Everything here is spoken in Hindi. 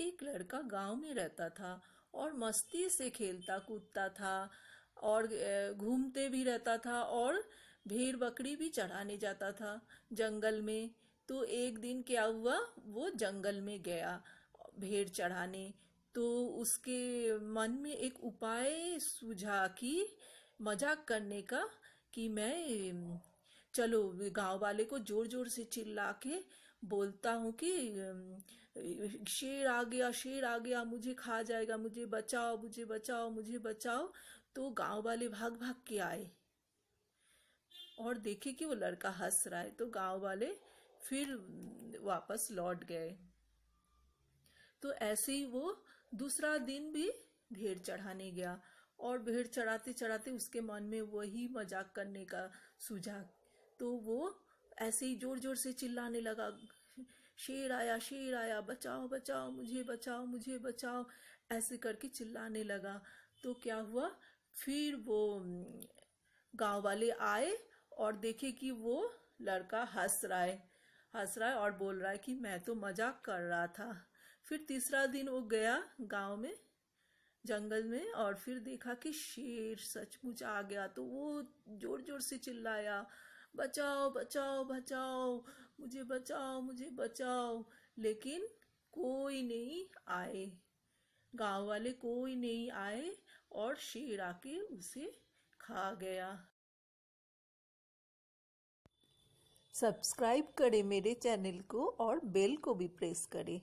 एक लड़का गांव में रहता था और मस्ती से खेलता कूदता था और घूमते भी रहता था और भेड़ बकरी भी चढ़ाने जाता था जंगल में तो एक दिन क्या हुआ वो जंगल में गया भेड़ चढ़ाने तो उसके मन में एक उपाय सुझा कि मजाक करने का कि मैं चलो गांव वाले को जोर जोर से चिल्ला के बोलता हूँ कि शेर आ गया शेर आ गया मुझे खा जाएगा मुझे बचाओ मुझे बचाओ मुझे बचाओ तो गांव वाले भाग भाग के आए और देखे कि वो लड़का हंस रहा है तो गांव वाले फिर वापस लौट गए तो ऐसे ही वो दूसरा दिन भी भेड़ चढ़ाने गया और भेड़ चढ़ाते चढ़ाते उसके मन में वही मजाक करने का सूझा तो वो ऐसे ही जोर जोर से चिल्लाने लगा शेर आया शेर आया बचाओ बचाओ मुझे बचाओ मुझे बचाओ ऐसे करके चिल्लाने लगा तो क्या हुआ फिर वो गांव वाले आए और देखे कि वो लड़का हंस रहा है हंस रहा है और बोल रहा है कि मैं तो मजाक कर रहा था फिर तीसरा दिन वो गया गांव में जंगल में और फिर देखा कि शेर सचमुच आ गया तो वो जोर जोर से चिल्लाया बचाओ बचाओ बचाओ मुझे बचाओ मुझे बचाओ लेकिन कोई नहीं आए गांव वाले कोई नहीं आए और शेर आके उसे खा गया सब्सक्राइब करें मेरे चैनल को और बेल को भी प्रेस करें